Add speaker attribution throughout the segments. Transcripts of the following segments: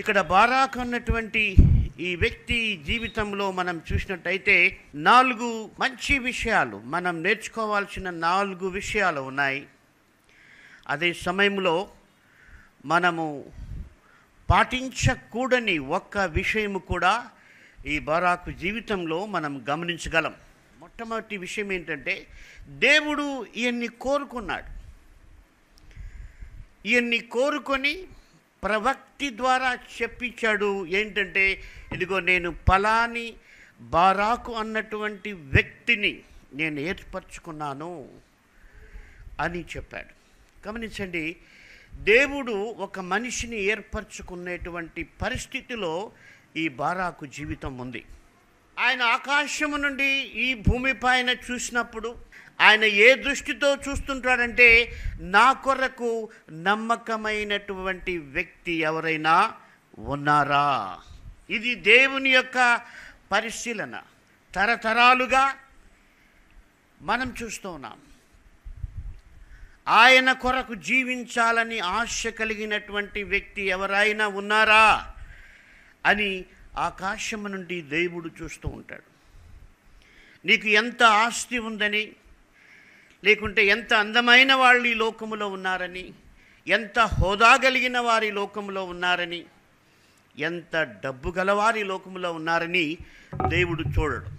Speaker 1: ఇక్కడ బారాక్ అన్నటువంటి ఈ వ్యక్తి జీవితంలో మనం చూసినట్టయితే నాలుగు మంచి విషయాలు మనం నేర్చుకోవాల్సిన నాలుగు విషయాలు ఉన్నాయి అదే సమయంలో మనము పాటించకూడని ఒక్క విషయము కూడా ఈ బరాకు జీవితంలో మనం గమనించగలం మొట్టమొదటి విషయం ఏంటంటే దేవుడు ఈయన్ని కోరుకున్నాడు ఈయన్ని కోరుకొని ప్రవక్తి ద్వారా చెప్పించాడు ఏంటంటే ఇదిగో నేను పలాని బారాకు అన్నటువంటి వ్యక్తిని నేను ఏర్పరచుకున్నాను అని చెప్పాడు గమనించండి దేవుడు ఒక మనిషిని ఏర్పరచుకునేటువంటి పరిస్థితిలో ఈ బారాకు జీవితం ఉంది ఆయన ఆకాశము నుండి ఈ భూమిపైన చూసినప్పుడు ఆయన ఏ దృష్టితో చూస్తుంటాడంటే నా కొరకు నమ్మకమైనటువంటి వ్యక్తి ఎవరైనా ఉన్నారా ఇది దేవుని యొక్క పరిశీలన తరతరాలుగా మనం చూస్తూ ఉన్నాం ఆయన కొరకు జీవించాలని ఆశ కలిగినటువంటి వ్యక్తి ఎవరైనా ఉన్నారా అని ఆకాశం నుండి దేవుడు చూస్తూ ఉంటాడు నీకు ఎంత ఆస్తి ఉందని లేకుంటే ఎంత అందమైన వాళ్ళు ఈ లోకములో ఉన్నారని ఎంత హోదా కలిగిన వారి లోకములో ఉన్నారని ఎంత డబ్బు గలవారి లోకములో ఉన్నారని దేవుడు చూడడు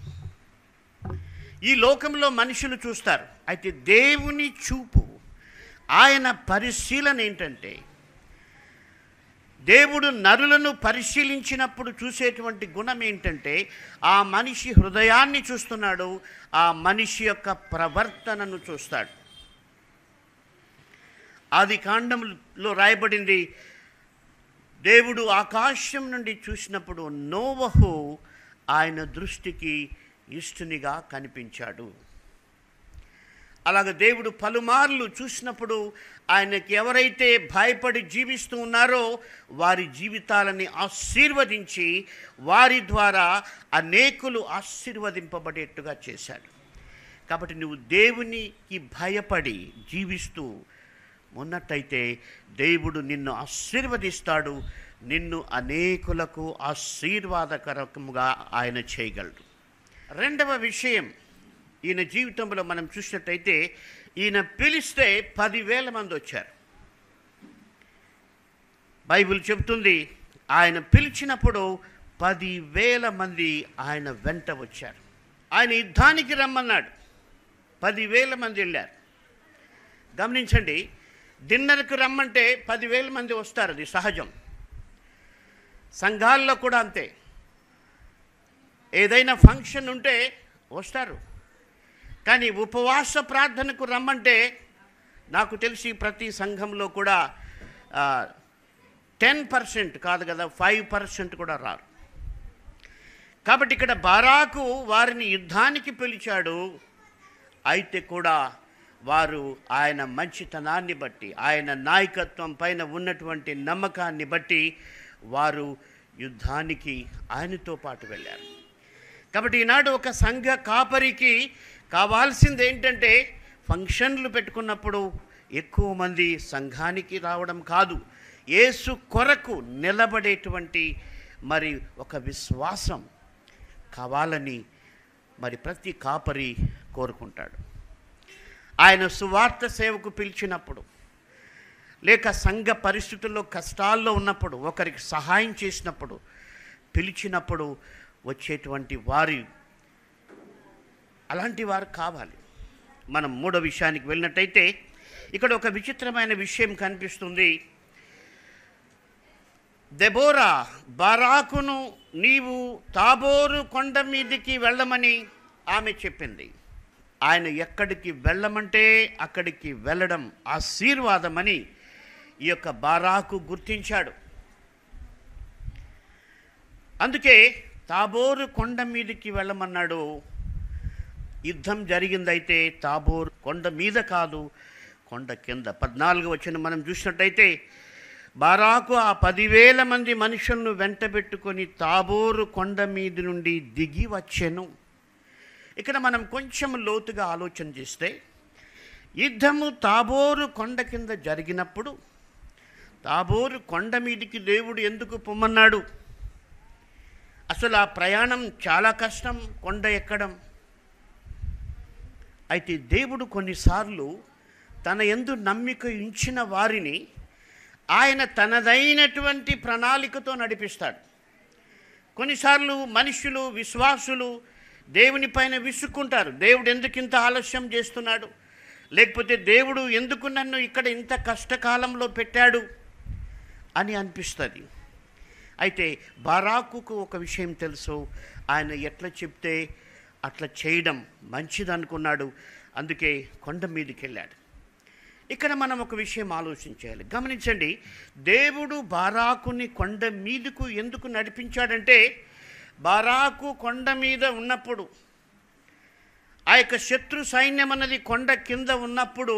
Speaker 1: ఈ లోకంలో మనుషులు చూస్తారు అయితే దేవుని చూపు ఆయన పరిశీలన ఏంటంటే దేవుడు నరులను పరిశీలించినప్పుడు చూసేటువంటి గుణం ఏంటంటే ఆ మనిషి హృదయాన్ని చూస్తున్నాడు ఆ మనిషి యొక్క ప్రవర్తనను చూస్తాడు ఆది కాండంలో రాయబడింది దేవుడు ఆకాశం నుండి చూసినప్పుడు నోవహు ఆయన దృష్టికి ఇష్టునిగా కనిపించాడు అలాగ దేవుడు పలుమార్లు చూసినప్పుడు ఆయనకి ఎవరైతే భయపడి జీవిస్తూ ఉన్నారో వారి జీవితాలని ఆశీర్వదించి వారి ద్వారా అనేకులు ఆశీర్వదింపబడేట్టుగా చేశాడు కాబట్టి నువ్వు దేవునికి భయపడి జీవిస్తూ ఉన్నట్టయితే దేవుడు నిన్ను ఆశీర్వదిస్తాడు నిన్ను అనేకులకు ఆశీర్వాదకరకముగా ఆయన చేయగలడు రెండవ విషయం ఈయన జీవితంలో మనం చూసినట్టయితే ఈయన పిలిస్తే పదివేల మంది వచ్చారు బైబిల్ చెబుతుంది ఆయన పిలిచినప్పుడు పదివేల మంది ఆయన వెంట వచ్చారు ఆయన యుద్ధానికి రమ్మన్నాడు పదివేల మంది వెళ్ళారు గమనించండి డిన్నర్కి రమ్మంటే పదివేల మంది వస్తారు అది సహజం సంఘాల్లో కూడా అంతే ఏదైనా ఫంక్షన్ ఉంటే వస్తారు కానీ ఉపవాస ప్రార్థనకు రమ్మంటే నాకు తెలిసి ప్రతి సంఘంలో కూడా టెన్ పర్సెంట్ కాదు కదా ఫైవ్ పర్సెంట్ కూడా రారు కాబట్టి ఇక్కడ బారాకు వారిని యుద్ధానికి పిలిచాడు అయితే కూడా వారు ఆయన మంచితనాన్ని బట్టి ఆయన నాయకత్వం పైన ఉన్నటువంటి నమ్మకాన్ని బట్టి వారు యుద్ధానికి ఆయనతో పాటు వెళ్ళారు కాబట్టి ఈనాడు ఒక సంఘ కాపరికి కావాల్సింది ఏంటంటే ఫంక్షన్లు పెట్టుకున్నప్పుడు ఎక్కువ మంది సంఘానికి రావడం కాదు ఏసు కొరకు నిలబడేటువంటి మరి ఒక విశ్వాసం కావాలని మరి ప్రతి కాపరి కోరుకుంటాడు ఆయన సువార్త సేవకు పిలిచినప్పుడు లేక సంఘ పరిస్థితుల్లో కష్టాల్లో ఉన్నప్పుడు ఒకరికి సహాయం చేసినప్పుడు పిలిచినప్పుడు వచ్చేటువంటి వారి అలాంటి వారు కావాలి మనం మూడో విషయానికి వెళ్ళినట్టయితే ఇక్కడ ఒక విచిత్రమైన విషయం కనిపిస్తుంది దెబోరా బరాకును నీవు తాబోరు కొండ మీదికి వెళ్ళమని ఆమె చెప్పింది ఆయన ఎక్కడికి వెళ్ళమంటే అక్కడికి వెళ్ళడం ఆశీర్వాదమని ఈ యొక్క బారాకు గుర్తించాడు అందుకే తాబోరు కొండ మీదికి వెళ్ళమన్నాడు యుద్ధం జరిగిందైతే తాబోర్ కొండ మీద కాదు కొండ కింద పద్నాలుగు వచ్చిన మనం చూసినట్టయితే బారాకు ఆ పదివేల మంది మనుషులను పెట్టుకొని తాబోరు కొండ మీద నుండి దిగి వచ్చాను ఇక్కడ మనం కొంచెం లోతుగా ఆలోచన చేస్తే యుద్ధము తాబోరు కొండ కింద జరిగినప్పుడు తాబోరు కొండ మీదికి దేవుడు ఎందుకు పొమ్మన్నాడు అసలు ఆ ప్రయాణం చాలా కష్టం కొండ ఎక్కడం అయితే దేవుడు కొన్నిసార్లు తన ఎందు నమ్మిక ఇచ్చిన వారిని ఆయన తనదైనటువంటి ప్రణాళికతో నడిపిస్తాడు కొన్నిసార్లు మనుషులు విశ్వాసులు దేవుని పైన విసుక్కుంటారు దేవుడు ఎందుకు ఇంత ఆలస్యం చేస్తున్నాడు లేకపోతే దేవుడు ఎందుకు నన్ను ఇక్కడ ఇంత కష్టకాలంలో పెట్టాడు అని అనిపిస్తుంది అయితే బరాకుకు ఒక విషయం తెలుసు ఆయన ఎట్లా చెప్తే అట్లా చేయడం మంచిదనుకున్నాడు అందుకే కొండ మీదకి వెళ్ళాడు ఇక్కడ మనం ఒక విషయం ఆలోచించాలి గమనించండి దేవుడు బారాకుని కొండ మీదకు ఎందుకు నడిపించాడంటే బారాకు కొండ మీద ఉన్నప్పుడు ఆ యొక్క శత్రు సైన్యం అన్నది కొండ కింద ఉన్నప్పుడు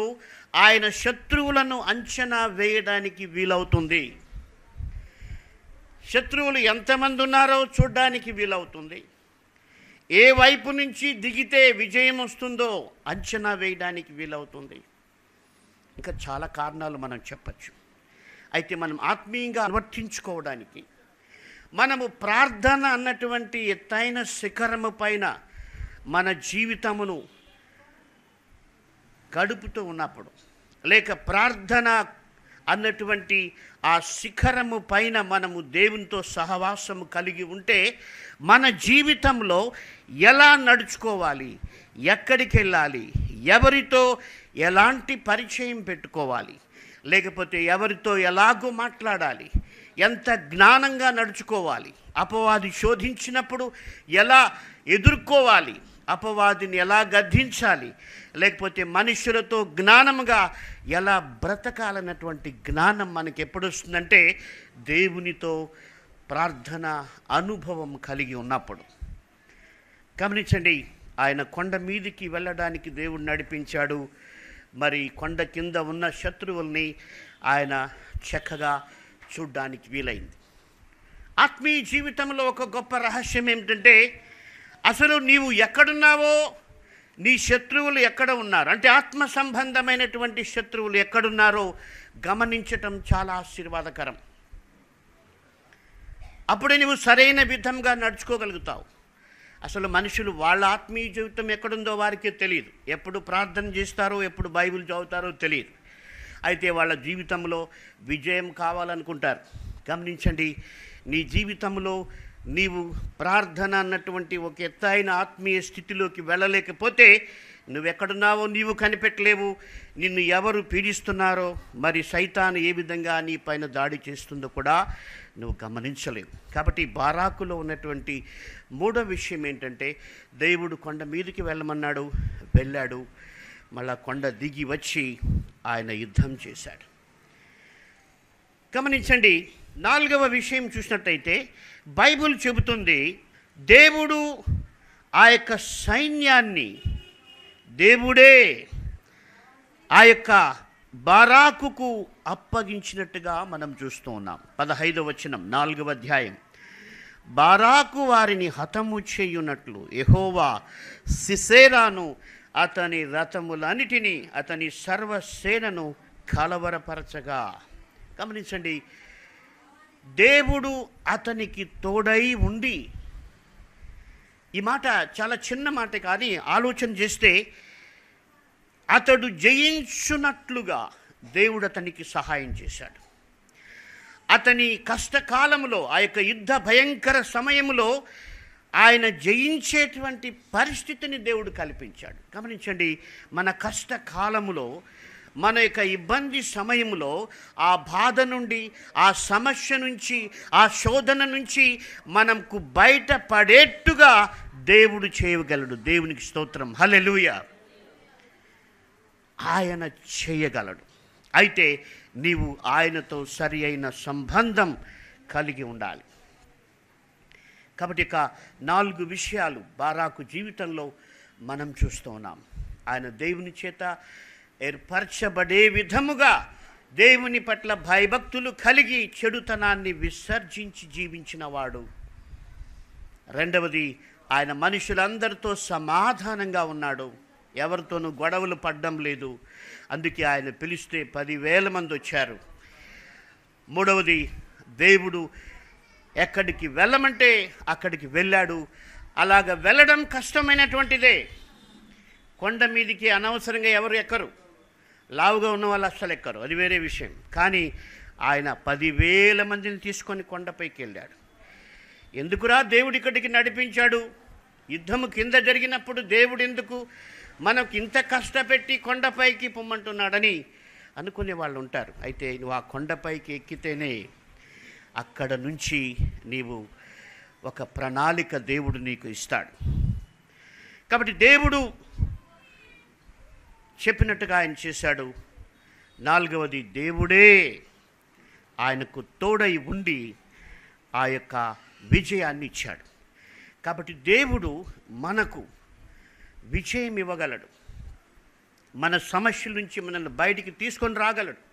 Speaker 1: ఆయన శత్రువులను అంచనా వేయడానికి వీలవుతుంది శత్రువులు ఎంతమంది ఉన్నారో చూడడానికి వీలవుతుంది ఏ వైపు నుంచి దిగితే విజయం వస్తుందో అంచనా వేయడానికి వీలవుతుంది ఇంకా చాలా కారణాలు మనం చెప్పచ్చు అయితే మనం ఆత్మీయంగా అనువర్తించుకోవడానికి మనము ప్రార్థన అన్నటువంటి ఎత్తైన శిఖరము పైన మన జీవితమును గడుపుతూ ఉన్నప్పుడు లేక ప్రార్థన అన్నటువంటి ఆ శిఖరము పైన మనము దేవునితో సహవాసము కలిగి ఉంటే మన జీవితంలో ఎలా నడుచుకోవాలి ఎక్కడికి వెళ్ళాలి ఎవరితో ఎలాంటి పరిచయం పెట్టుకోవాలి లేకపోతే ఎవరితో ఎలాగో మాట్లాడాలి ఎంత జ్ఞానంగా నడుచుకోవాలి అపవాది శోధించినప్పుడు ఎలా ఎదుర్కోవాలి అపవాదిని ఎలా గద్దించాలి లేకపోతే మనుషులతో జ్ఞానముగా ఎలా బ్రతకాలన్నటువంటి జ్ఞానం మనకి ఎప్పుడు వస్తుందంటే దేవునితో ప్రార్థన అనుభవం కలిగి ఉన్నప్పుడు గమనించండి ఆయన కొండ మీదికి వెళ్ళడానికి దేవుడు నడిపించాడు మరి కొండ కింద ఉన్న శత్రువుల్ని ఆయన చక్కగా చూడ్డానికి వీలైంది ఆత్మీయ జీవితంలో ఒక గొప్ప రహస్యం ఏమిటంటే అసలు నీవు ఎక్కడున్నావో నీ శత్రువులు ఎక్కడ ఉన్నారు అంటే ఆత్మ సంబంధమైనటువంటి శత్రువులు ఎక్కడున్నారో గమనించటం చాలా ఆశీర్వాదకరం అప్పుడే నువ్వు సరైన విధంగా నడుచుకోగలుగుతావు అసలు మనుషులు వాళ్ళ ఆత్మీయ జీవితం ఎక్కడుందో వారికే తెలియదు ఎప్పుడు ప్రార్థన చేస్తారో ఎప్పుడు బైబిల్ చదువుతారో తెలియదు అయితే వాళ్ళ జీవితంలో విజయం కావాలనుకుంటారు గమనించండి నీ జీవితంలో నీవు ప్రార్థన అన్నటువంటి ఒక ఎత్తైన ఆత్మీయ స్థితిలోకి వెళ్ళలేకపోతే నువ్వెక్కడున్నావో నీవు కనిపెట్టలేవు నిన్ను ఎవరు పీడిస్తున్నారో మరి సైతాను ఏ విధంగా నీ పైన దాడి చేస్తుందో కూడా నువ్వు గమనించలేవు కాబట్టి బారాకులో ఉన్నటువంటి మూడో విషయం ఏంటంటే దేవుడు కొండ మీదకి వెళ్ళమన్నాడు వెళ్ళాడు మళ్ళా కొండ దిగి వచ్చి ఆయన యుద్ధం చేశాడు గమనించండి నాలుగవ విషయం చూసినట్టయితే బైబుల్ చెబుతుంది దేవుడు ఆ యొక్క సైన్యాన్ని దేవుడే ఆ యొక్క బారాకుకు అప్పగించినట్టుగా మనం చూస్తూ ఉన్నాం పదహైదవ వచనం నాలుగవ అధ్యాయం బారాకు వారిని హతము చేయునట్లు ఎహోవా సిసేరాను అతని రథములన్నిటినీ అతని సర్వసేనను కలవరపరచగా గమనించండి దేవుడు అతనికి తోడై ఉండి ఈ మాట చాలా చిన్న మాట కానీ ఆలోచన చేస్తే అతడు జయించున్నట్లుగా దేవుడు అతనికి సహాయం చేశాడు అతని కష్టకాలంలో ఆ యొక్క యుద్ధ భయంకర సమయంలో ఆయన జయించేటువంటి పరిస్థితిని దేవుడు కల్పించాడు గమనించండి మన కష్టకాలంలో మన యొక్క ఇబ్బంది సమయంలో ఆ బాధ నుండి ఆ సమస్య నుంచి ఆ శోధన నుంచి మనకు బయటపడేట్టుగా దేవుడు చేయగలడు దేవునికి స్తోత్రం హలెలుయ ఆయన చేయగలడు అయితే నీవు ఆయనతో సరి అయిన సంబంధం కలిగి ఉండాలి కాబట్టి ఇక నాలుగు విషయాలు బారాకు జీవితంలో మనం చూస్తూ ఉన్నాం ఆయన దేవుని చేత ఏర్పరచబడే విధముగా దేవుని పట్ల భయభక్తులు కలిగి చెడుతనాన్ని విసర్జించి జీవించినవాడు రెండవది ఆయన మనుషులందరితో సమాధానంగా ఉన్నాడు ఎవరితోనూ గొడవలు పడడం లేదు అందుకే ఆయన పిలిస్తే పదివేల మంది వచ్చారు మూడవది దేవుడు ఎక్కడికి వెళ్ళమంటే అక్కడికి వెళ్ళాడు అలాగ వెళ్ళడం కష్టమైనటువంటిదే కొండ మీదికి అనవసరంగా ఎవరు ఎక్కరు లావుగా ఉన్న వాళ్ళు అస్సలు ఎక్కరు అది వేరే విషయం కానీ ఆయన పదివేల మందిని తీసుకొని కొండపైకి వెళ్ళాడు ఎందుకురా దేవుడి ఇక్కడికి నడిపించాడు యుద్ధము కింద జరిగినప్పుడు దేవుడు ఎందుకు మనకు ఇంత కష్టపెట్టి కొండపైకి పొమ్మంటున్నాడని అనుకునే వాళ్ళు ఉంటారు అయితే నువ్వు ఆ కొండపైకి ఎక్కితేనే అక్కడ నుంచి నీవు ఒక ప్రణాళిక దేవుడు నీకు ఇస్తాడు కాబట్టి దేవుడు చెప్పినట్టుగా ఆయన చేశాడు నాలుగవది దేవుడే ఆయనకు తోడై ఉండి ఆ యొక్క విజయాన్ని ఇచ్చాడు కాబట్టి దేవుడు మనకు విజయం ఇవ్వగలడు మన సమస్యల నుంచి మనల్ని బయటికి తీసుకొని రాగలడు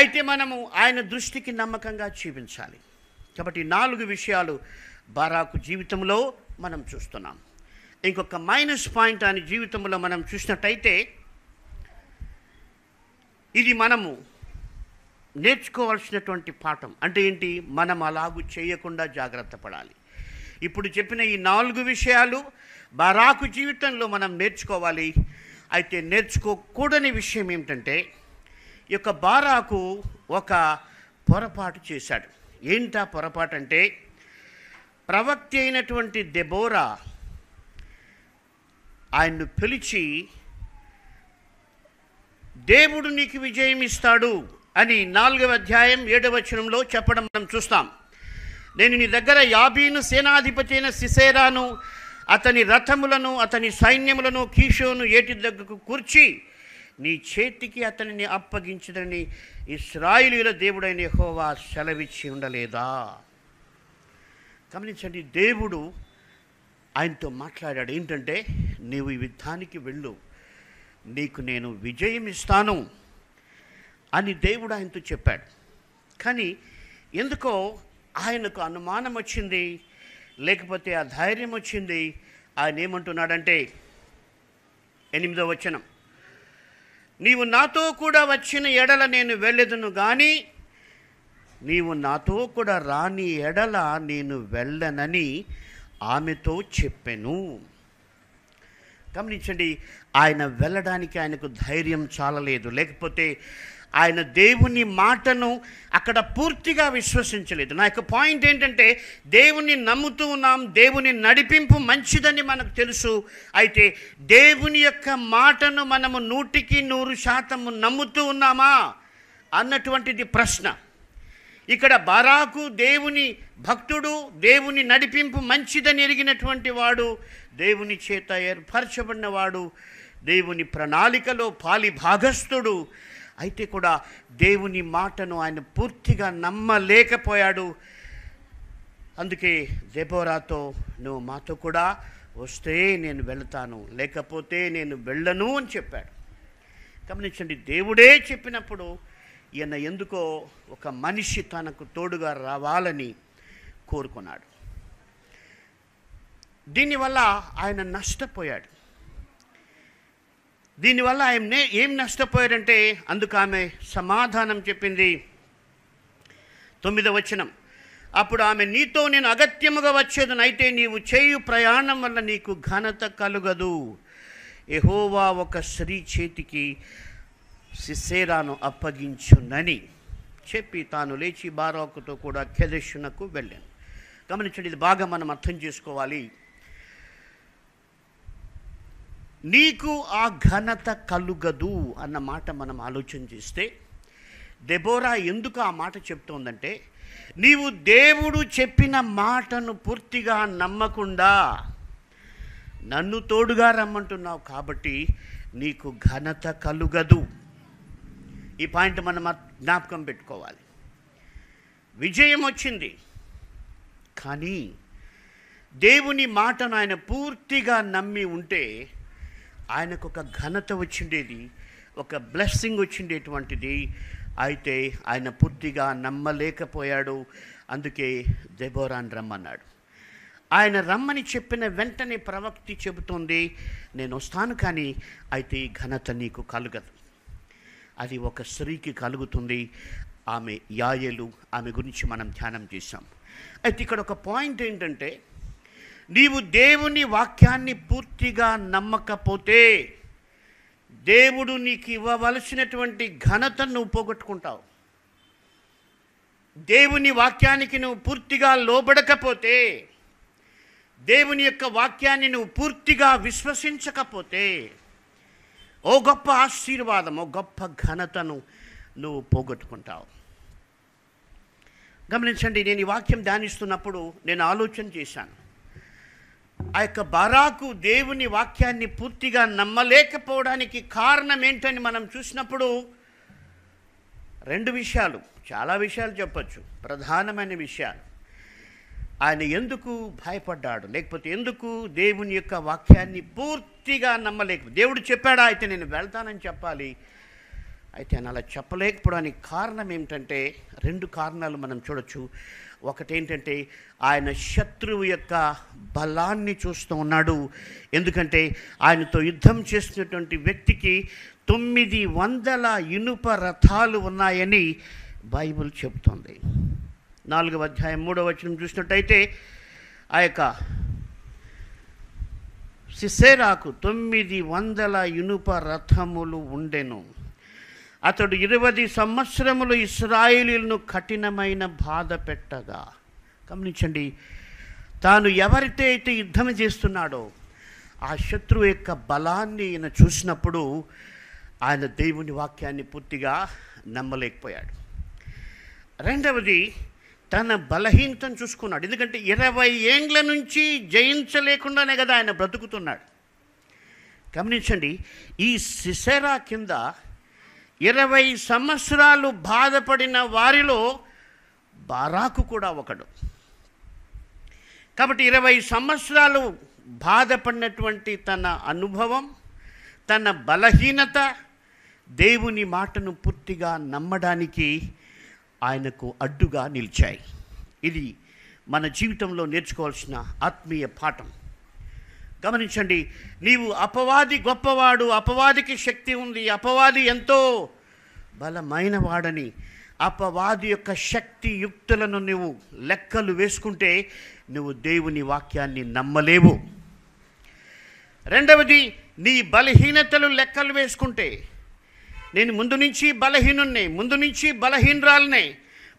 Speaker 1: అయితే మనము ఆయన దృష్టికి నమ్మకంగా జీవించాలి కాబట్టి నాలుగు విషయాలు బారాకు జీవితంలో మనం చూస్తున్నాం ఇంకొక మైనస్ పాయింట్ అని జీవితంలో మనం చూసినట్టయితే ఇది మనము నేర్చుకోవాల్సినటువంటి పాఠం అంటే ఏంటి మనం అలాగూ చేయకుండా జాగ్రత్త పడాలి ఇప్పుడు చెప్పిన ఈ నాలుగు విషయాలు బరాకు జీవితంలో మనం నేర్చుకోవాలి అయితే నేర్చుకోకూడని విషయం ఏమిటంటే ఈ యొక్క బారాకు ఒక పొరపాటు చేశాడు ఏంటా పొరపాటు అంటే ప్రవక్తి అయినటువంటి దెబోరా ఆయన్ను పిలిచి దేవుడు నీకు విజయం ఇస్తాడు అని నాలుగవ అధ్యాయం ఏడవ చెప్పడం మనం చూస్తాం నేను నీ దగ్గర యాబీను సేనాధిపతి అయిన సిసేరాను అతని రథములను అతని సైన్యములను కీషోను ఏటి దగ్గరకు కూర్చి నీ చేతికి అతనిని అప్పగించదని ఇస్రాయిలీల దేవుడైన హోవా సెలవిచ్చి ఉండలేదా గమనించండి దేవుడు ఆయనతో మాట్లాడాడు ఏంటంటే నీవు ఈ యుద్ధానికి వెళ్ళు నీకు నేను విజయం ఇస్తాను అని దేవుడు ఆయనతో చెప్పాడు కానీ ఎందుకో ఆయనకు అనుమానం వచ్చింది లేకపోతే ఆ ధైర్యం వచ్చింది ఆయన ఏమంటున్నాడంటే ఎనిమిదో వచనం నీవు నాతో కూడా వచ్చిన ఎడల నేను వెళ్ళదును కానీ నీవు నాతో కూడా రాని ఎడల నేను వెళ్ళనని ఆమెతో చెప్పెను గమనించండి ఆయన వెళ్ళడానికి ఆయనకు ధైర్యం చాలలేదు లేకపోతే ఆయన దేవుని మాటను అక్కడ పూర్తిగా విశ్వసించలేదు నా యొక్క పాయింట్ ఏంటంటే దేవుని నమ్ముతూ ఉన్నాం దేవుని నడిపింపు మంచిదని మనకు తెలుసు అయితే దేవుని యొక్క మాటను మనము నూటికి నూరు శాతము నమ్ముతూ ఉన్నామా అన్నటువంటిది ప్రశ్న ఇక్కడ బరాకు దేవుని భక్తుడు దేవుని నడిపింపు మంచిదని ఎరిగినటువంటి వాడు దేవుని చేత ఏర్పరచబడినవాడు దేవుని ప్రణాళికలో పాలి భాగస్థుడు అయితే కూడా దేవుని మాటను ఆయన పూర్తిగా నమ్మలేకపోయాడు అందుకే దెబోరాతో నువ్వు మాతో కూడా వస్తే నేను వెళతాను లేకపోతే నేను వెళ్ళను అని చెప్పాడు గమనించండి దేవుడే చెప్పినప్పుడు ఈయన ఎందుకో ఒక మనిషి తనకు తోడుగా రావాలని కోరుకున్నాడు దీనివల్ల ఆయన నష్టపోయాడు దీనివల్ల ఆయన ఏం నష్టపోయాడంటే అందుకు ఆమె సమాధానం చెప్పింది తొమ్మిదవ వచనం అప్పుడు ఆమె నీతో నేను అగత్యముగా అయితే నీవు చేయు ప్రయాణం వల్ల నీకు ఘనత కలుగదు ఎహోవా ఒక స్త్రీ చేతికి సిసేరాను అప్పగించునని చెప్పి తాను లేచి బారాకుతో కూడా కెదెషునకు వెళ్ళాను గమనించండి ఇది బాగా మనం అర్థం చేసుకోవాలి నీకు ఆ ఘనత కలుగదు అన్న మాట మనం ఆలోచన చేస్తే దెబోరా ఎందుకు ఆ మాట చెప్తోందంటే నీవు దేవుడు చెప్పిన మాటను పూర్తిగా నమ్మకుండా నన్ను తోడుగా రమ్మంటున్నావు కాబట్టి నీకు ఘనత కలుగదు ఈ పాయింట్ మనం జ్ఞాపకం పెట్టుకోవాలి విజయం వచ్చింది కానీ దేవుని మాటను ఆయన పూర్తిగా నమ్మి ఉంటే ఆయనకు ఒక ఘనత వచ్చిండేది ఒక బ్లెస్సింగ్ వచ్చిండేటువంటిది అయితే ఆయన పూర్తిగా నమ్మలేకపోయాడు అందుకే దెబోరాన్ రమ్మన్నాడు ఆయన రమ్మని చెప్పిన వెంటనే ప్రవక్తి చెబుతోంది నేను వస్తాను కానీ అయితే ఈ ఘనత నీకు కలగదు అది ఒక స్త్రీకి కలుగుతుంది ఆమె యాయలు ఆమె గురించి మనం ధ్యానం చేశాం అయితే ఇక్కడ ఒక పాయింట్ ఏంటంటే నీవు దేవుని వాక్యాన్ని పూర్తిగా నమ్మకపోతే దేవుడు నీకు ఇవ్వవలసినటువంటి ఘనత నువ్వు పోగొట్టుకుంటావు దేవుని వాక్యానికి నువ్వు పూర్తిగా లోబడకపోతే దేవుని యొక్క వాక్యాన్ని నువ్వు పూర్తిగా విశ్వసించకపోతే ఓ గొప్ప ఆశీర్వాదం ఓ గొప్ప ఘనతను నువ్వు పోగొట్టుకుంటావు గమనించండి నేను ఈ వాక్యం ధ్యానిస్తున్నప్పుడు నేను ఆలోచన చేశాను ఆ యొక్క బరాకు దేవుని వాక్యాన్ని పూర్తిగా నమ్మలేకపోవడానికి కారణం ఏంటని మనం చూసినప్పుడు రెండు విషయాలు చాలా విషయాలు చెప్పచ్చు ప్రధానమైన విషయాలు ఆయన ఎందుకు భయపడ్డాడు లేకపోతే ఎందుకు దేవుని యొక్క వాక్యాన్ని పూర్తిగా నమ్మలేక దేవుడు చెప్పాడా అయితే నేను వెళ్తానని చెప్పాలి అయితే ఆయన అలా చెప్పలేకపోవడానికి కారణం ఏమిటంటే రెండు కారణాలు మనం చూడొచ్చు ఒకటి ఏంటంటే ఆయన శత్రువు యొక్క బలాన్ని చూస్తూ ఉన్నాడు ఎందుకంటే ఆయనతో యుద్ధం చేసినటువంటి వ్యక్తికి తొమ్మిది వందల ఇనుప రథాలు ఉన్నాయని బైబిల్ చెబుతుంది నాలుగవ అధ్యాయం మూడవ వచనం చూసినట్టయితే ఆ యొక్క సిసేరాకు తొమ్మిది వందల ఇనుప రథములు ఉండెను అతడు ఇరవై సంవత్సరములు ఇస్రాయిలీలను కఠినమైన బాధ పెట్టగా గమనించండి తాను ఎవరితో అయితే యుద్ధం చేస్తున్నాడో ఆ శత్రువు యొక్క బలాన్ని ఈయన చూసినప్పుడు ఆయన దేవుని వాక్యాన్ని పూర్తిగా నమ్మలేకపోయాడు రెండవది తన బలహీనతను చూసుకున్నాడు ఎందుకంటే ఇరవై ఏండ్ల నుంచి జయించలేకుండానే కదా ఆయన బ్రతుకుతున్నాడు గమనించండి ఈ సిసెరా కింద ఇరవై సంవత్సరాలు బాధపడిన వారిలో బారాకు కూడా ఒకడు కాబట్టి ఇరవై సంవత్సరాలు బాధపడినటువంటి తన అనుభవం తన బలహీనత దేవుని మాటను పూర్తిగా నమ్మడానికి ఆయనకు అడ్డుగా నిలిచాయి ఇది మన జీవితంలో నేర్చుకోవాల్సిన ఆత్మీయ పాఠం గమనించండి నీవు అపవాది గొప్పవాడు అపవాదికి శక్తి ఉంది అపవాది ఎంతో బలమైన వాడని అపవాది యొక్క శక్తి యుక్తులను నువ్వు లెక్కలు వేసుకుంటే నువ్వు దేవుని వాక్యాన్ని నమ్మలేవు రెండవది నీ బలహీనతలు లెక్కలు వేసుకుంటే నేను ముందు నుంచి బలహీనుణ్ణి ముందు నుంచి బలహీనరాలనే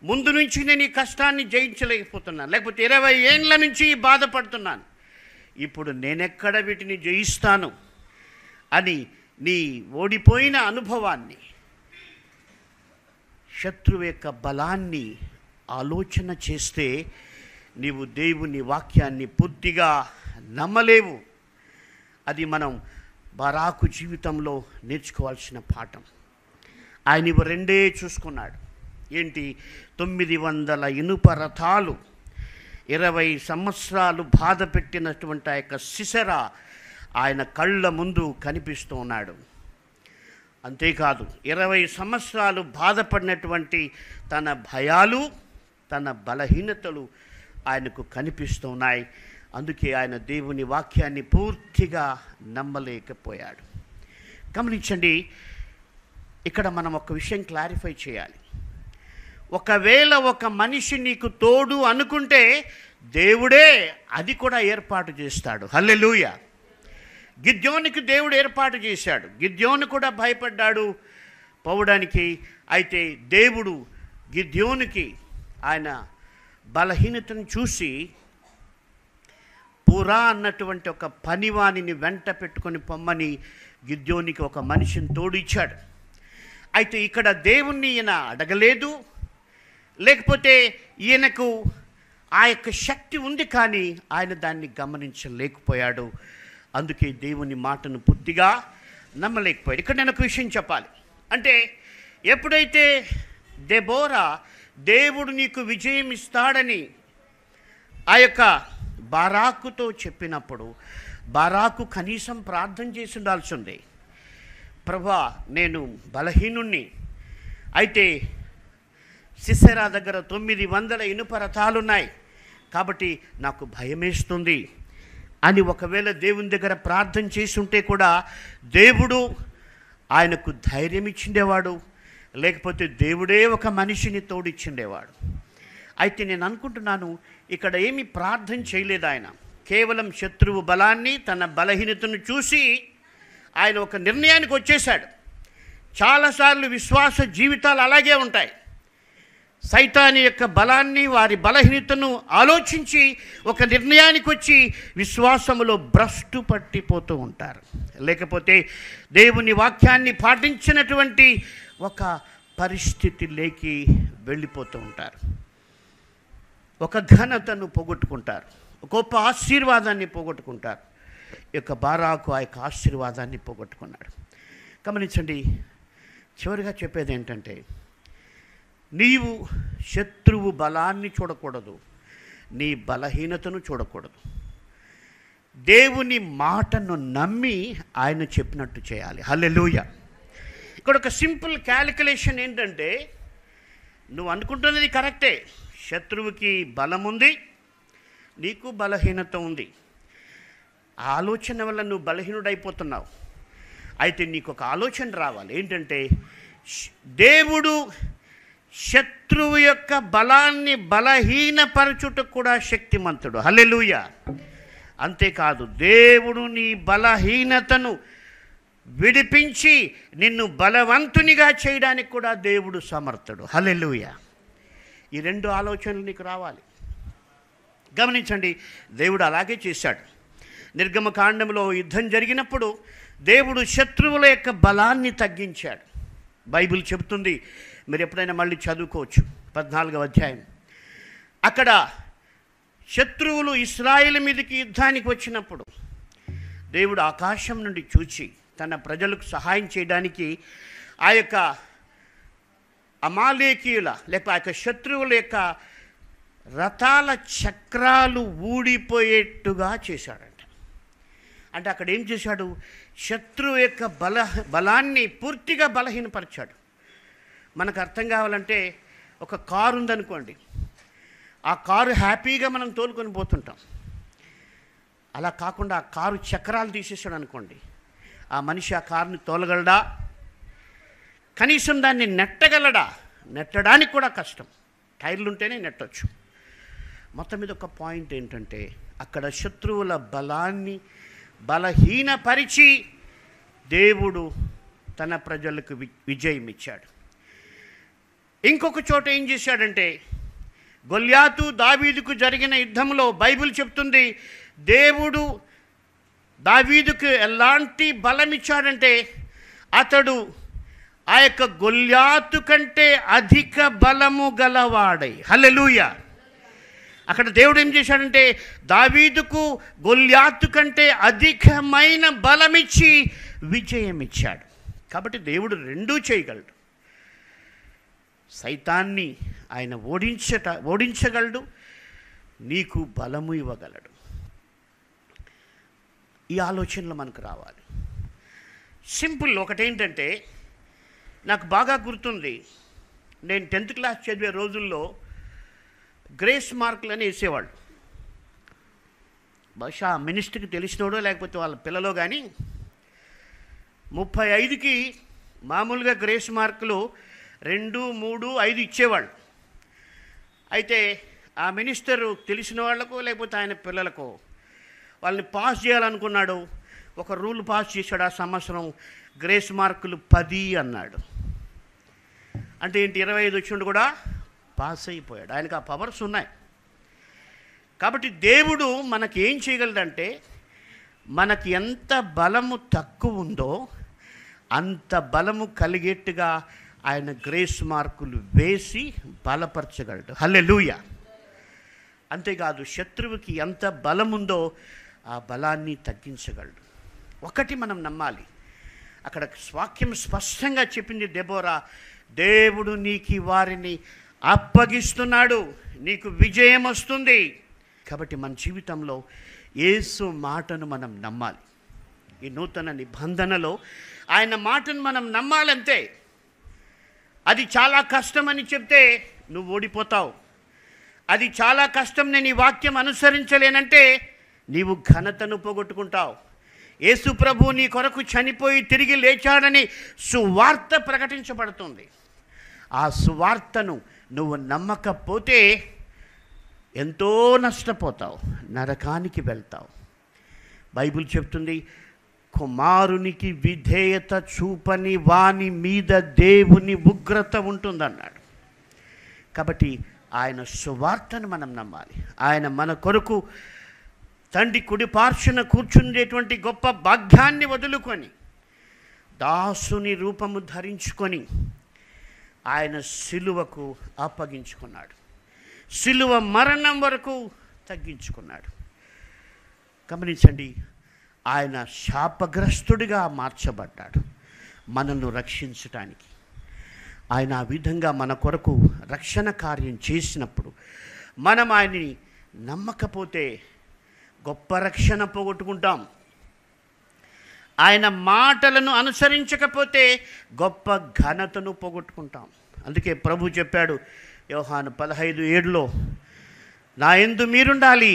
Speaker 1: ముందు నుంచి నేను ఈ కష్టాన్ని జయించలేకపోతున్నాను లేకపోతే ఇరవై ఏండ్ల నుంచి బాధపడుతున్నాను ఇప్పుడు నేనెక్కడ వీటిని జయిస్తాను అని నీ ఓడిపోయిన అనుభవాన్ని శత్రువు యొక్క బలాన్ని ఆలోచన చేస్తే నీవు దేవుని వాక్యాన్ని పూర్తిగా నమ్మలేవు అది మనం బరాకు జీవితంలో నేర్చుకోవాల్సిన పాఠం ఆయన ఇవి రెండే చూసుకున్నాడు ఏంటి తొమ్మిది వందల ఇనుప రథాలు ఇరవై సంవత్సరాలు బాధ పెట్టినటువంటి ఆ యొక్క సిసర ఆయన కళ్ళ ముందు కనిపిస్తూ ఉన్నాడు అంతేకాదు ఇరవై సంవత్సరాలు బాధపడినటువంటి తన భయాలు తన బలహీనతలు ఆయనకు కనిపిస్తున్నాయి అందుకే ఆయన దేవుని వాక్యాన్ని పూర్తిగా నమ్మలేకపోయాడు గమనించండి ఇక్కడ మనం ఒక విషయం క్లారిఫై చేయాలి ఒకవేళ ఒక మనిషి నీకు తోడు అనుకుంటే దేవుడే అది కూడా ఏర్పాటు చేస్తాడు హల్లెలూయ గిద్యోనికి దేవుడు ఏర్పాటు చేశాడు గిద్యోను కూడా భయపడ్డాడు పోవడానికి అయితే దేవుడు గిద్యోనికి ఆయన బలహీనతను చూసి పురా అన్నటువంటి ఒక పనివాణిని వెంట పెట్టుకొని పొమ్మని గిద్యోనికి ఒక మనిషిని తోడిచ్చాడు అయితే ఇక్కడ దేవుణ్ణి ఈయన అడగలేదు లేకపోతే ఈయనకు ఆ యొక్క శక్తి ఉంది కానీ ఆయన దాన్ని గమనించలేకపోయాడు అందుకే దేవుని మాటను పూర్తిగా నమ్మలేకపోయాడు ఇక్కడ నేను ఒక విషయం చెప్పాలి అంటే ఎప్పుడైతే దెబోరా దేవుడు నీకు విజయం ఇస్తాడని ఆ యొక్క బారాకుతో చెప్పినప్పుడు బారాకు కనీసం ప్రార్థన చేసి ఉంది ప్రభా నేను బలహీనుణ్ణి అయితే సిస్సెరా దగ్గర తొమ్మిది వందల ఇనుప రథాలున్నాయి కాబట్టి నాకు భయమేస్తుంది అని ఒకవేళ దేవుని దగ్గర ప్రార్థన చేసి ఉంటే కూడా దేవుడు ఆయనకు ధైర్యం ఇచ్చిండేవాడు లేకపోతే దేవుడే ఒక మనిషిని తోడిచ్చిండేవాడు అయితే నేను అనుకుంటున్నాను ఇక్కడ ఏమి ప్రార్థన చేయలేదు ఆయన కేవలం శత్రువు బలాన్ని తన బలహీనతను చూసి ఆయన ఒక నిర్ణయానికి వచ్చేశాడు చాలాసార్లు విశ్వాస జీవితాలు అలాగే ఉంటాయి సైతాని యొక్క బలాన్ని వారి బలహీనతను ఆలోచించి ఒక నిర్ణయానికి వచ్చి విశ్వాసములో భ్రష్టు పట్టిపోతూ ఉంటారు లేకపోతే దేవుని వాక్యాన్ని పాటించినటువంటి ఒక పరిస్థితి లేకి వెళ్ళిపోతూ ఉంటారు ఒక ఘనతను పోగొట్టుకుంటారు గొప్ప ఆశీర్వాదాన్ని పోగొట్టుకుంటారు యొక్క బారాకు ఆ యొక్క ఆశీర్వాదాన్ని పోగొట్టుకున్నాడు గమనించండి చివరిగా చెప్పేది ఏంటంటే నీవు శత్రువు బలాన్ని చూడకూడదు నీ బలహీనతను చూడకూడదు దేవుని మాటను నమ్మి ఆయన చెప్పినట్టు చేయాలి హల్లెలూయ ఇక్కడ ఒక సింపుల్ క్యాలిక్యులేషన్ ఏంటంటే నువ్వు అనుకుంటున్నది కరెక్టే శత్రువుకి బలం ఉంది నీకు బలహీనత ఉంది ఆలోచన వల్ల నువ్వు బలహీనుడైపోతున్నావు అయితే నీకు ఒక ఆలోచన రావాలి ఏంటంటే దేవుడు శత్రువు యొక్క బలాన్ని బలహీనపరచుటకు కూడా శక్తిమంతుడు హలెలుయ అంతేకాదు దేవుడు నీ బలహీనతను విడిపించి నిన్ను బలవంతునిగా చేయడానికి కూడా దేవుడు సమర్థుడు హలెలుయ ఈ రెండు ఆలోచనలు నీకు రావాలి గమనించండి దేవుడు అలాగే చేశాడు నిర్గమకాండంలో యుద్ధం జరిగినప్పుడు దేవుడు శత్రువుల యొక్క బలాన్ని తగ్గించాడు బైబిల్ చెబుతుంది మీరు ఎప్పుడైనా మళ్ళీ చదువుకోవచ్చు పద్నాలుగవ అధ్యాయం అక్కడ శత్రువులు ఇస్రాయిల్ మీదకి యుద్ధానికి వచ్చినప్పుడు దేవుడు ఆకాశం నుండి చూచి తన ప్రజలకు సహాయం చేయడానికి ఆ యొక్క అమాలేకీయుల లేక ఆ యొక్క శత్రువుల యొక్క రథాల చక్రాలు ఊడిపోయేట్టుగా చేశాడు అంటే అక్కడ ఏం చేశాడు శత్రువు యొక్క బల బలాన్ని పూర్తిగా బలహీనపరిచాడు మనకు అర్థం కావాలంటే ఒక కారు ఉందనుకోండి ఆ కారు హ్యాపీగా మనం తోలుకొని పోతుంటాం అలా కాకుండా ఆ కారు చక్రాలు తీసేసాడు అనుకోండి ఆ మనిషి ఆ కారుని తోలగలడా కనీసం దాన్ని నెట్టగలడా నెట్టడానికి కూడా కష్టం టైర్లు ఉంటేనే నెట్టొచ్చు మొత్తం మీద ఒక పాయింట్ ఏంటంటే అక్కడ శత్రువుల బలాన్ని బలహీనపరిచి దేవుడు తన ప్రజలకు విజయం ఇచ్చాడు ఇంకొక చోట ఏం చేశాడంటే గొల్యాతు దావీదుకు జరిగిన యుద్ధంలో బైబిల్ చెప్తుంది దేవుడు దావీదుకు ఎలాంటి బలం ఇచ్చాడంటే అతడు ఆ యొక్క గొల్యాతు కంటే అధిక బలము గలవాడై హలెలుయా అక్కడ దేవుడు ఏం చేశాడంటే దావీదుకు గొల్యాత్తు కంటే అధికమైన బలమిచ్చి విజయం ఇచ్చాడు కాబట్టి దేవుడు రెండూ చేయగలడు సైతాన్ని ఆయన ఓడించట ఓడించగలడు నీకు బలము ఇవ్వగలడు ఈ ఆలోచనలు మనకు రావాలి సింపుల్ ఒకటేంటంటే నాకు బాగా గుర్తుంది నేను టెన్త్ క్లాస్ చదివే రోజుల్లో గ్రేస్ అని వేసేవాళ్ళు బహుశా ఆ మినిస్టర్కి తెలిసినోడో లేకపోతే వాళ్ళ పిల్లలో కానీ ముప్పై ఐదుకి మామూలుగా గ్రేస్ మార్కులు రెండు మూడు ఐదు ఇచ్చేవాళ్ళు అయితే ఆ మినిస్టరు తెలిసిన వాళ్లకు లేకపోతే ఆయన పిల్లలకు వాళ్ళని పాస్ చేయాలనుకున్నాడు ఒక రూల్ పాస్ చేశాడు ఆ సంవత్సరం గ్రేస్ మార్కులు పది అన్నాడు అంటే ఏంటి ఇరవై ఐదు వచ్చిండు కూడా పాస్ అయిపోయాడు ఆయనకు ఆ పవర్స్ ఉన్నాయి కాబట్టి దేవుడు మనకి ఏం చేయగలడంటే మనకి ఎంత బలము తక్కువ ఉందో అంత బలము కలిగేట్టుగా ఆయన గ్రేస్ మార్కులు వేసి బలపరచగలడు హలే లూయ అంతేకాదు శత్రువుకి ఎంత బలముందో ఆ బలాన్ని తగ్గించగలడు ఒకటి మనం నమ్మాలి అక్కడ వాక్యం స్పష్టంగా చెప్పింది డెబోరా దేవుడు నీకి వారిని అప్పగిస్తున్నాడు నీకు విజయం వస్తుంది కాబట్టి మన జీవితంలో ఏసు మాటను మనం నమ్మాలి ఈ నూతన నిబంధనలో ఆయన మాటను మనం నమ్మాలంతే అది చాలా కష్టమని చెప్తే నువ్వు ఓడిపోతావు అది చాలా కష్టం నేను ఈ వాక్యం అనుసరించలేనంటే నీవు ఘనతను పోగొట్టుకుంటావు యేసు ప్రభు నీ కొరకు చనిపోయి తిరిగి లేచాడని సువార్త ప్రకటించబడుతుంది ఆ సువార్తను నువ్వు నమ్మకపోతే ఎంతో నష్టపోతావు నరకానికి వెళ్తావు బైబిల్ చెప్తుంది కుమారునికి విధేయత చూపని వాని మీద దేవుని ఉగ్రత ఉంటుందన్నాడు కాబట్టి ఆయన సువార్తను మనం నమ్మాలి ఆయన మన కొరకు తండ్రి కుడి పార్శ్వన కూర్చుండేటువంటి గొప్ప భాగ్యాన్ని వదులుకొని దాసుని రూపము ధరించుకొని ఆయన సిలువకు అప్పగించుకున్నాడు సిలువ మరణం వరకు తగ్గించుకున్నాడు గమనించండి ఆయన శాపగ్రస్తుడిగా మార్చబడ్డాడు మనల్ని రక్షించటానికి ఆయన ఆ విధంగా మన కొరకు రక్షణ కార్యం చేసినప్పుడు మనం ఆయన్ని నమ్మకపోతే గొప్ప రక్షణ పోగొట్టుకుంటాం ఆయన మాటలను అనుసరించకపోతే గొప్ప ఘనతను పోగొట్టుకుంటాం అందుకే ప్రభు చెప్పాడు యోహాను పదహైదు ఏడులో నా ఎందు మీరుండాలి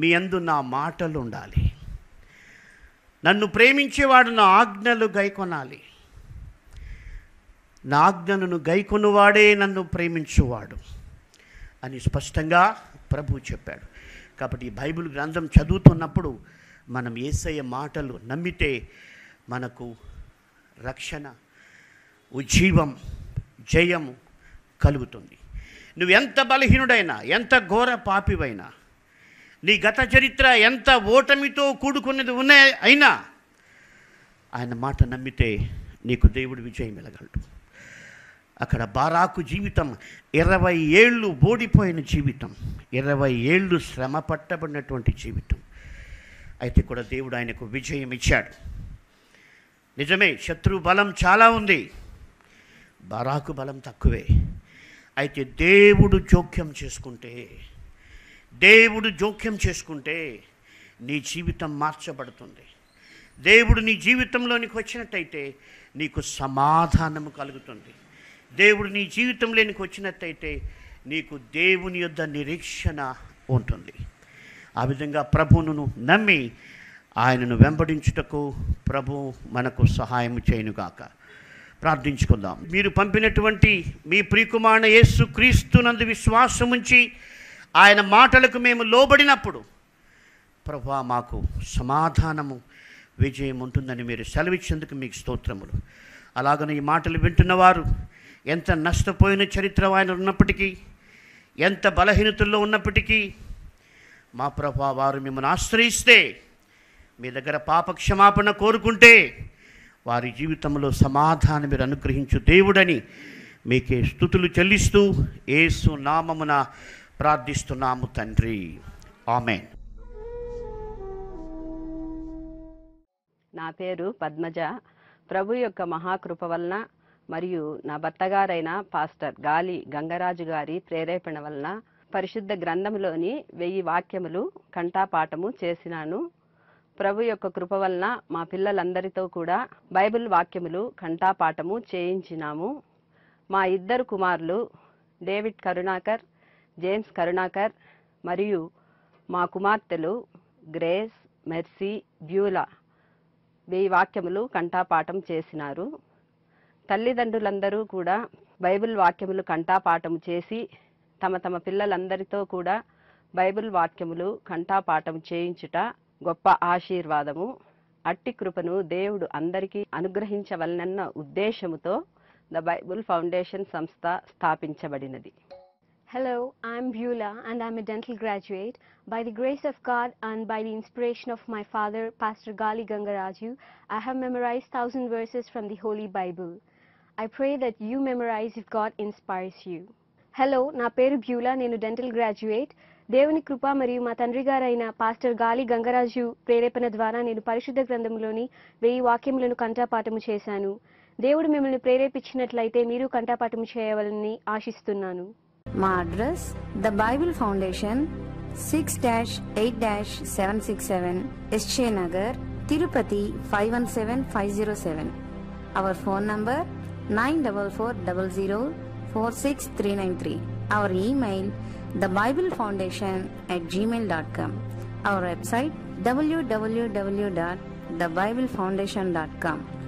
Speaker 1: మీ ఎందు నా మాటలు ఉండాలి నన్ను ప్రేమించేవాడు నా ఆజ్ఞలు గైకొనాలి నా ఆజ్ఞలను గైకొనువాడే నన్ను ప్రేమించువాడు అని స్పష్టంగా ప్రభు చెప్పాడు కాబట్టి బైబిల్ గ్రంథం చదువుతున్నప్పుడు మనం ఏసయ్య మాటలు నమ్మితే మనకు రక్షణ ఉజ్జీవం జయము కలుగుతుంది నువ్వు ఎంత బలహీనుడైనా ఎంత ఘోర పాపివైనా నీ గత చరిత్ర ఎంత ఓటమితో కూడుకున్నది ఉన్నా అయినా ఆయన మాట నమ్మితే నీకు దేవుడు విజయం వెలగలడు అక్కడ బారాకు జీవితం ఇరవై ఏళ్ళు ఓడిపోయిన జీవితం ఇరవై ఏళ్ళు శ్రమ పట్టబడినటువంటి జీవితం అయితే కూడా దేవుడు ఆయనకు విజయం ఇచ్చాడు నిజమే శత్రు బలం చాలా ఉంది బరాకు బలం తక్కువే అయితే దేవుడు జోక్యం చేసుకుంటే దేవుడు జోక్యం చేసుకుంటే నీ జీవితం మార్చబడుతుంది దేవుడు నీ జీవితంలోనికి వచ్చినట్టయితే నీకు సమాధానము కలుగుతుంది దేవుడు నీ జీవితంలోనికి వచ్చినట్టయితే నీకు దేవుని యొద్ద నిరీక్షణ ఉంటుంది ఆ విధంగా ప్రభువును నమ్మి ఆయనను వెంబడించుటకు ప్రభు మనకు సహాయం చేయనుగాక ప్రార్థించుకుందాం మీరు పంపినటువంటి మీ ప్రియకుమారణ యేసు క్రీస్తునందు విశ్వాసం ఉంచి ఆయన మాటలకు మేము లోబడినప్పుడు ప్రభు మాకు సమాధానము విజయం ఉంటుందని మీరు సెలవిచ్చేందుకు మీకు స్తోత్రములు అలాగనే ఈ మాటలు వింటున్నవారు ఎంత నష్టపోయిన చరిత్ర ఆయన ఉన్నప్పటికీ ఎంత బలహీనతల్లో ఉన్నప్పటికీ మా ప్రభా వారు మిమ్మల్ని ఆశ్రయిస్తే మీ దగ్గర పాప క్షమాపణ కోరుకుంటే వారి జీవితంలో సమాధానం మీరు అనుగ్రహించు దేవుడని మీకే స్థుతులు చెల్లిస్తూ ఏసు నామమున ప్రార్థిస్తున్నాము తండ్రి ఆమె
Speaker 2: నా పేరు పద్మజ ప్రభు యొక్క మహాకృప వలన మరియు నా భర్తగారైన పాస్టర్ గాలి గంగరాజు గారి ప్రేరేపణ వలన పరిశుద్ధ గ్రంథములోని వెయ్యి వాక్యములు కంఠాపాఠము చేసినాను ప్రభు యొక్క కృప వలన మా పిల్లలందరితో కూడా బైబిల్ వాక్యములు కంఠాపాఠము చేయించినాము మా ఇద్దరు కుమారులు డేవిడ్ కరుణాకర్ జేమ్స్ కరుణాకర్ మరియు మా కుమార్తెలు గ్రేస్ మెర్సీ బ్యూలా వెయ్యి వాక్యములు కంఠాపాఠం చేసినారు తల్లిదండ్రులందరూ కూడా బైబిల్ వాక్యములు కంఠాపాఠము చేసి తమ తమ పిల్లలందరితో కూడా బైబిల్ వాక్యములు కంఠాపాఠము చేయించుట గొప్ప ఆశీర్వాదము అట్టి కృపను దేవుడు అందరికీ అనుగ్రహించవలనన్న ఉద్దేశముతో ద బైబుల్ ఫౌండేషన్ సంస్థ స్థాపించబడినది hello I'm Beulah and I'm a dental graduate By the grace of God and by the inspiration of my father, Pastor Gali Gangaraju, I have memorized thousand verses from the Holy Bible. I pray that you memorize if God inspires you. Hello నా పేరు Beulah నేను dental graduate దేవుని కృప మరియు మా తండ్రి గారైన pastor గాలి గంగరాజు ప్రేరేపణ ద్వారా నేను పరిశుద్ధ గ్రంథంలోని వెయ్యి వాక్యములను కంఠాపాఠము చేశాను దేవుడు మిమ్మల్ని ప్రేరేపించినట్లయితే మీరు కంఠాపాఠము చేయవలని ఆశిస్తున్నాను మా address the Bible foundation six dash eight dash seven six seven ఎస్చే నగర్ Tirupati five one seven five zero seven our phone number nine double four double zero 46393. Our email thebiblefoundation at gmail.com. Our website www.thebiblefoundation.com